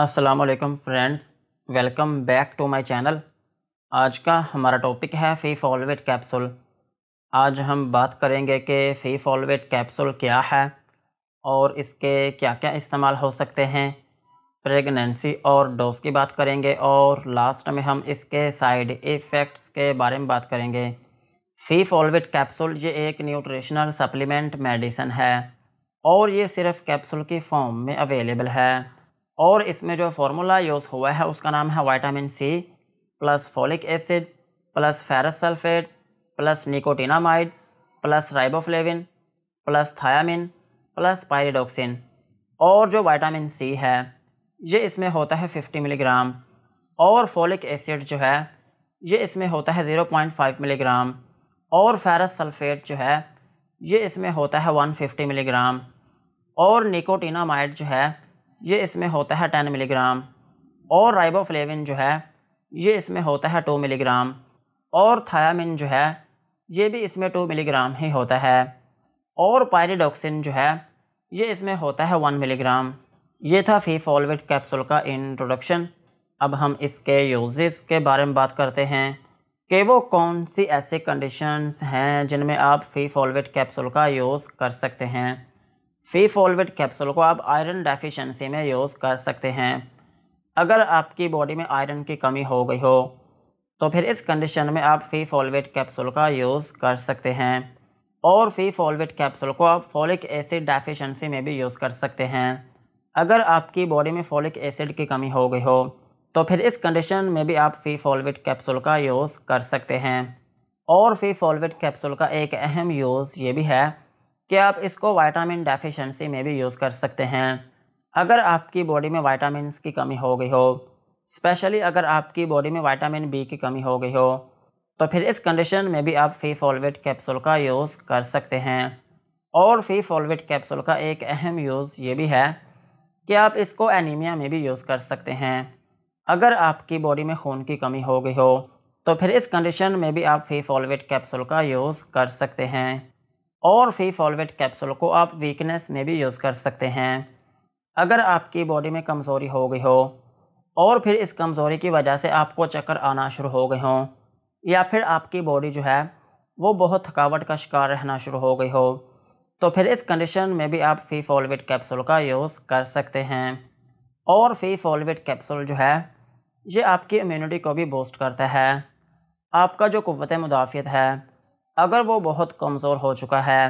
Aslam friends welcome back to my channel आज का हमारा टॉपिक है फ़ी फॉलवेट कैप्सूल आज हम बात करेंगे कि फ़ी फॉलवेट कैप्सूल क्या है और इसके क्या क्या इस्तेमाल हो सकते हैं प्रेगनेंसी और डोज की बात करेंगे और लास्ट में हम इसके साइड इफ़ेक्ट्स के बारे में बात करेंगे फ़ी फॉलवेट कैप्सूल ये एक न्यूट्रिशनल सप्लीमेंट मेडिसन है और ये सिर्फ कैप्सूल की फॉर्म में अवेलेबल है और इसमें जो फार्मूला यूज़ हुआ है उसका नाम है vitamin C plus folic acid plus ferrous sulphate plus nicotinamide plus riboflavin plus thiamine plus pyridoxine और जो वाइटामिन सी है ये इसमें होता है 50 मिलीग्राम और फोलिक एसिड जो है ये इसमें होता है 0.5 मिलीग्राम और फेरस सल्फेट जो है ये इसमें होता है 150 मिलीग्राम और निकोटिनामाइड जो है ये इसमें होता है टेन मिलीग्राम और राइबोफ्लेविन जो है ये इसमें होता है टू मिलीग्राम और थायामिन जो है ये भी इसमें टू मिलीग्राम ही होता है और पायरिडोक्सिन जो है ये इसमें होता है वन मिलीग्राम ये था फी फॉलविट कैप्सूल का इंट्रोडक्शन अब हम इसके यूजेस के बारे में बात करते हैं कि वो कौन सी ऐसे कंडीशंस हैं जिनमें आप फी फॉलविट कैप्सूल का यूज़ कर सकते हैं फी फॉलवेट कैप्सूल को आप आयरन डेफिशिएंसी में यूज़ कर सकते हैं अगर आपकी बॉडी में आयरन की कमी हो गई हो तो फिर इस कंडीशन में आप फी फॉलवेट कैप्सूल का यूज़ कर सकते हैं और फी फॉलवेट कैप्सूल को आप फॉलिक एसिड डेफिशिएंसी में भी यूज़ कर सकते हैं अगर आपकी बॉडी में फॉलिक एसिड की कमी हो गई हो तो फिर इस कंडीशन में भी आप फी फॉलवेट कैप्सूल का यूज़ कर सकते हैं और फी फॉलवेट कैप्सूल का एक अहम यूज़ ये भी है कि आप इसको वाइटामिन डेफिशिएंसी में भी यूज़ कर सकते हैं अगर आपकी बॉडी में वाइटामिन की कमी हो गई हो स्पेशली अगर आपकी बॉडी में वाइटामिन बी की कमी हो गई हो तो फिर इस कंडीशन में भी आप फी फॉलवेट कैप्सूल का यूज़ कर सकते हैं और फी फॉलवेट कैप्सूल का एक अहम यूज़ ये भी है कि आप इसको एनीमिया में भी यूज़ कर सकते हैं अगर आपकी बॉडी में खून की कमी हो गई हो तो फिर इस कंडीशन में भी आप फी फॉलवेट कैप्सूल का यूज़ कर सकते हैं और फी फॉलवेट कैप्सूल को आप वीकनेस में भी यूज़ कर सकते हैं अगर आपकी बॉडी में कमज़ोरी हो गई हो और फिर इस कमज़ोरी की वजह से आपको चक्कर आना शुरू हो गए हों या फिर आपकी बॉडी जो है वो बहुत थकावट का शिकार रहना शुरू हो गई हो तो फिर इस कंडीशन में भी आप फी फॉलवेट कैप्सूल का यूज़ कर सकते हैं और फी फॉलवेट कैप्सूल जो है ये आपकी इम्यूनिटी को भी बूस्ट करता है आपका जो कुत मुदाफ़ियत है अगर वो बहुत कमज़ोर हो चुका है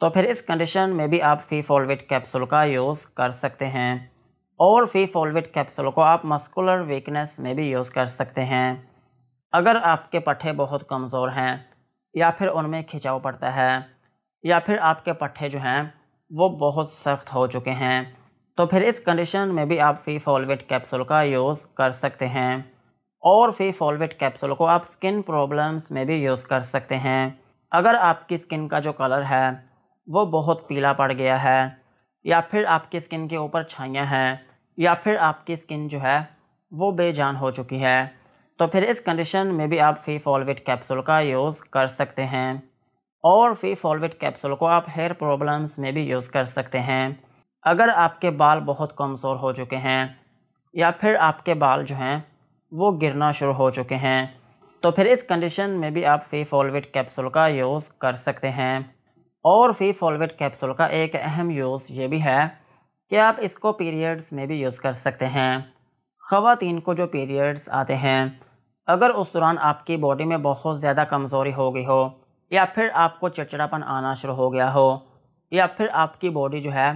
तो फिर इस कंडीशन में भी आप फी फोलविट कैप्सूल का यूज़ कर सकते हैं और फी फोलविट कैप्सूल को आप मस्कुलर वीकनेस में भी यूज़ कर सकते हैं अगर आपके पट्ठे बहुत कमज़ोर हैं या फिर उनमें खिंचाव पड़ता है या फिर आपके पट्ठे जो हैं वो बहुत सख्त हो चुके हैं तो फिर इस कंडीशन में भी आप फी फोलविट कैप्सूल का यूज़ कर सकते हैं और फिर फॉलवेट कैप्सूल को आप स्किन प्रॉब्लम्स में भी यूज़ कर सकते हैं अगर आपकी स्किन का जो कलर है वो बहुत पीला पड़ गया है या फिर आपकी स्किन के ऊपर छाइयाँ हैं या फिर आपकी स्किन जो है वो बेजान हो चुकी है तो फिर इस कंडीशन में भी आप फी फॉलविट कैप्सूल का यूज़ कर सकते हैं और फी फॉलविट कैप्सूल को आप हेयर प्रॉब्लम्स में भी यूज़ कर सकते हैं अगर आपके बाल बहुत कमज़ोर हो चुके हैं या फिर आपके बाल जो हैं वो गिरना शुरू हो चुके हैं तो फिर इस कंडीशन में भी आप फी फॉलविट कैप्सूल का यूज़ कर सकते हैं और फी फॉलविट कैप्सूल का एक अहम यूज़ ये भी है कि आप इसको पीरियड्स में भी यूज़ कर सकते हैं ख़वातीन को जो पीरियड्स आते हैं अगर उस दौरान आपकी बॉडी में बहुत ज़्यादा कमज़ोरी हो गई हो या फिर आपको चिड़चिड़ापन आना शुरू हो गया हो या फिर आपकी बॉडी जो है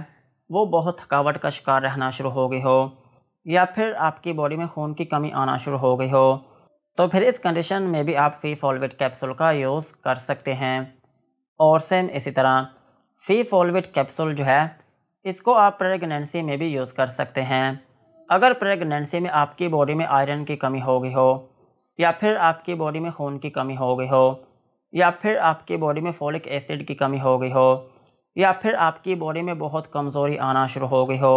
वो बहुत थकावट का शिकार रहना शुरू हो गई हो या फिर आपकी बॉडी में खून की कमी आना शुरू हो गई हो तो फिर इस कंडीशन में भी आप फी फॉलवेट कैप्सूल का यूज़ कर सकते हैं और सेम इसी तरह फी फॉलवेट कैप्सूल जो है इसको आप प्रेगनेंसी में भी यूज़ कर सकते हैं अगर प्रेगनेंसी में आपकी बॉडी में आयरन की कमी हो गई हो या फिर आपकी बॉडी में खून की कमी हो गई हो या फिर आपकी बॉडी में फोलिक एसिड की कमी हो गई हो या फिर आपकी बॉडी में बहुत कमज़ोरी आना शुरू हो गई हो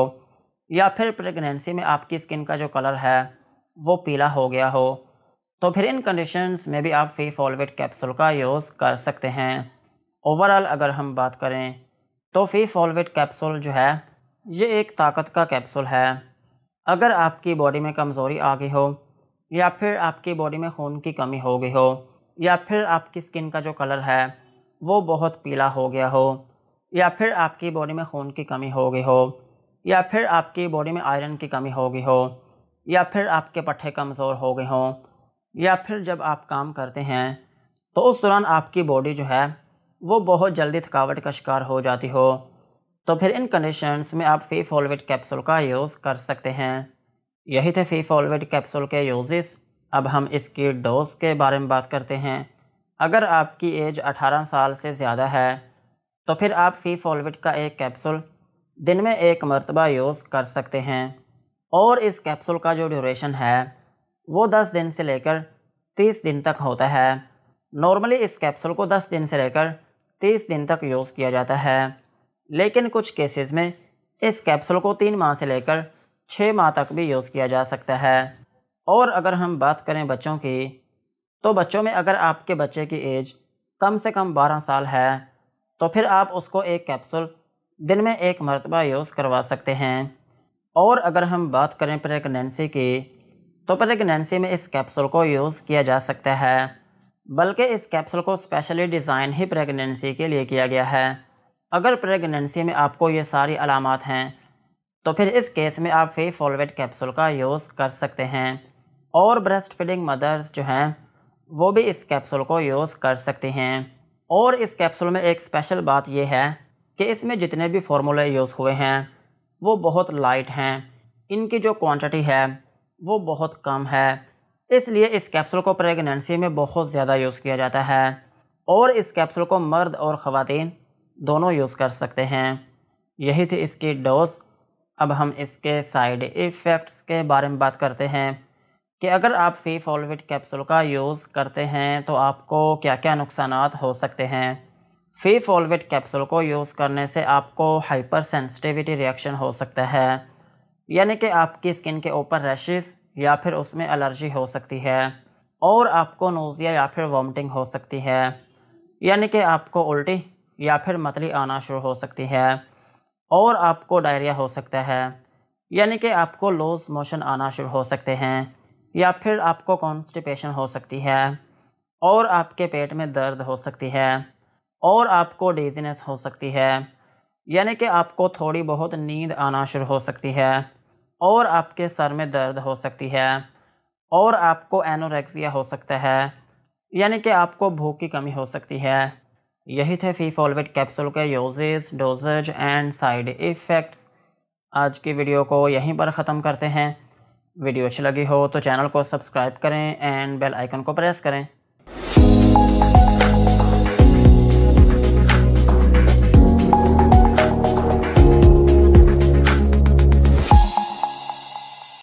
या फिर प्रेगनेंसी में आपकी स्किन का जो कलर है वो पीला हो गया हो तो फिर इन कंडीशंस में भी आप फी फॉलवेट कैप्सूल का यूज़ कर सकते हैं ओवरऑल अगर हम बात करें तो फी फॉलवेट कैप्सूल जो है ये एक ताकत का कैप्सूल है अगर आपकी बॉडी में कमज़ोरी आ गई हो या फिर आपकी बॉडी में खून की कमी हो गई हो या फिर आपकी स्किन का जो कलर है वो बहुत पीला हो गया हो या फिर आपकी बॉडी में खून की कमी हो गई हो या फिर आपकी बॉडी में आयरन की कमी हो गई हो या फिर आपके पट्टे कमज़ोर हो गए हों या फिर जब आप काम करते हैं तो उस दौरान आपकी बॉडी जो है वो बहुत जल्दी थकावट का शिकार हो जाती हो तो फिर इन कंडीशंस में आप फी फॉलवेट कैप्सूल का यूज़ कर सकते हैं यही थे फी फॉलवेट कैप्सूल के यूजेस अब हम इसकी डोज के बारे में बात करते हैं अगर आपकी एज 18 साल से ज़्यादा है तो फिर आप फी फॉलवेट का एक कैप्सूल दिन में एक मरतबा यूज़ कर सकते हैं और इस कैप्सूल का जो ड्यूरेशन है वो दस दिन से लेकर तीस दिन तक होता है नॉर्मली इस कैप्सूल को दस दिन से लेकर तीस दिन तक यूज़ किया जाता है लेकिन कुछ केसेस में इस कैप्सूल को तीन माह से लेकर छः माह तक भी यूज़ किया जा सकता है और अगर हम बात करें बच्चों की तो बच्चों में अगर आपके बच्चे की एज कम से कम बारह साल है तो फिर आप उसको एक कैप्सूल दिन में एक मरतबा यूज़ करवा सकते हैं और अगर हम बात करें प्रेगनेंसी की तो प्रेगनेंसी में इस कैप्सूल को यूज़ किया जा सकता है बल्कि इस कैप्सूल को स्पेशली डिज़ाइन ही प्रेगनेंसी के लिए किया गया है अगर प्रेगनेंसी में आपको ये सारी अलामत हैं तो फिर इस केस में आप फी फॉलवेट कैप्सूल का यूज़ कर सकते हैं और ब्रेस्ट फीडिंग मदर्स जो हैं वो भी इस कैप्सूल को यूज़ कर सकती हैं और इस कैप्सूल में एक स्पेशल बात यह है कि इसमें जितने भी फार्मूले यूज़ हुए हैं वो बहुत लाइट हैं इनकी जो क्वांटिटी है वो बहुत कम है इसलिए इस कैप्सूल को प्रेगनेंसी में बहुत ज़्यादा यूज़ किया जाता है और इस कैप्सूल को मर्द और ख़वान दोनों यूज़ कर सकते हैं यही थी इसकी डोज़ अब हम इसके साइड इफ़ेक्ट्स के बारे में बात करते हैं कि अगर आप फी फॉलविट कैप्सूल का यूज़ करते हैं तो आपको क्या क्या नुकसान हो सकते हैं फी फोलविट कैप्सूल को यूज़ करने से आपको हाइपर सेंसिटिविटी रिएक्शन हो सकता है यानी कि आपकी स्किन के ऊपर रैशेस या फिर उसमें एलर्जी हो सकती है और आपको नोज़िया या फिर वॉमिटिंग हो सकती है यानी कि आपको उल्टी या फिर मतली आना शुरू हो सकती है और आपको डायरिया हो सकता है यानी कि आपको लूज मोशन आना शुरू हो सकते हैं या फिर आपको कॉन्स्टिपेशन हो सकती है और आपके पेट में दर्द हो सकती है और आपको डेजीनेस हो सकती है यानी कि आपको थोड़ी बहुत नींद आना शुरू हो सकती है और आपके सर में दर्द हो सकती है और आपको एनोरेक्सिया हो सकता है यानी कि आपको भूख की कमी हो सकती है यही थे फी कैप्सूल के uses doses and side effects आज की वीडियो को यहीं पर ख़त्म करते हैं वीडियो अच्छी लगी हो तो चैनल को सब्सक्राइब करें एंड बेल आइकन को प्रेस करें